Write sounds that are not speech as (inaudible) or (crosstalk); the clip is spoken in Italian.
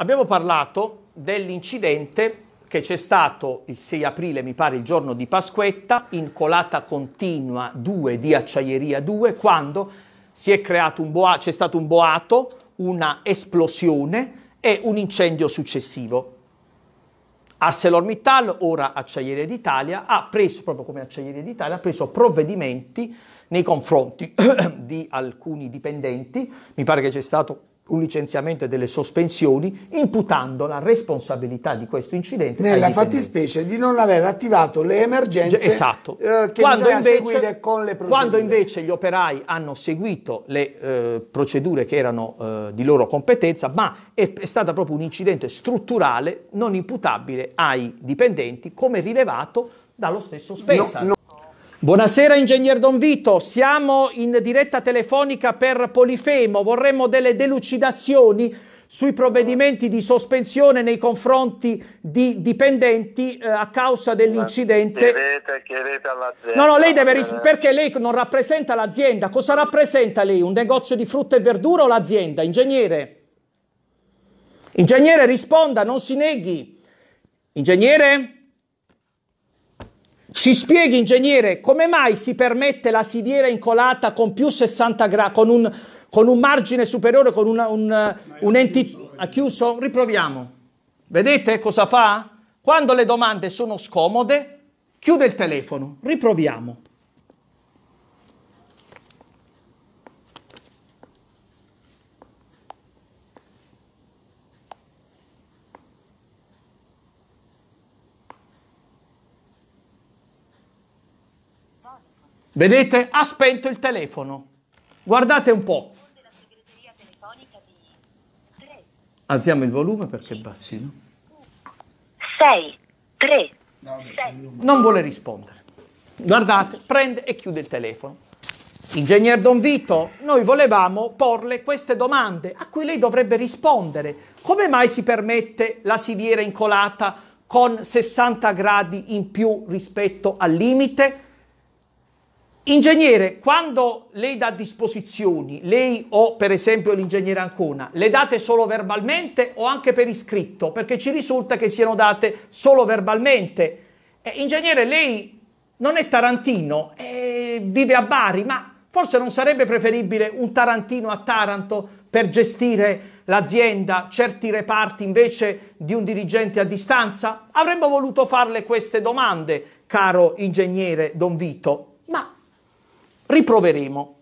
Abbiamo parlato dell'incidente che c'è stato il 6 aprile, mi pare il giorno di Pasquetta, in colata continua 2 di Acciaieria 2, quando boa- c'è stato un boato, una esplosione e un incendio successivo. ArcelorMittal, ora Acciaieria d'Italia, ha preso, proprio come Acciaieria d'Italia, ha preso provvedimenti nei confronti (clears throat) di alcuni dipendenti, mi pare che c'è stato un licenziamento e delle sospensioni, imputando la responsabilità di questo incidente nella fattispecie di non aver attivato le emergenze cioè, esatto. Eh, che quando invece, con le procedure. Quando invece gli operai hanno seguito le eh, procedure che erano eh, di loro competenza, ma è, è stato proprio un incidente strutturale non imputabile ai dipendenti, come rilevato dallo stesso Spesa. No, no. Buonasera ingegner Don Vito, siamo in diretta telefonica per Polifemo, vorremmo delle delucidazioni sui provvedimenti di sospensione nei confronti di dipendenti eh, a causa dell'incidente. Chiedete, all'azienda. No, no, lei deve rispondere, eh. perché lei non rappresenta l'azienda. Cosa rappresenta lei? Un negozio di frutta e verdura o l'azienda? Ingegnere? Ingegnere risponda, non si neghi. Ingegnere? Ci spieghi, ingegnere, come mai si permette la sidiera incolata con più 60 gradi, con un, con un margine superiore, con una, un, un entità... Ha chiuso? Riproviamo. Vedete cosa fa? Quando le domande sono scomode, chiude il telefono. Riproviamo. Vedete? Ha spento il telefono. Guardate un po'. Alziamo il volume perché è bassino. 6, 3, Non vuole rispondere. Guardate, prende e chiude il telefono. Ingegner Don Vito, noi volevamo porle queste domande a cui lei dovrebbe rispondere. Come mai si permette la siviera incolata con 60 gradi in più rispetto al limite? Ingegnere, quando lei dà disposizioni, lei o per esempio l'ingegnere Ancona, le date solo verbalmente o anche per iscritto? Perché ci risulta che siano date solo verbalmente. Eh, ingegnere, lei non è tarantino, eh, vive a Bari, ma forse non sarebbe preferibile un tarantino a Taranto per gestire l'azienda, certi reparti invece di un dirigente a distanza? Avremmo voluto farle queste domande, caro ingegnere Don Vito riproveremo.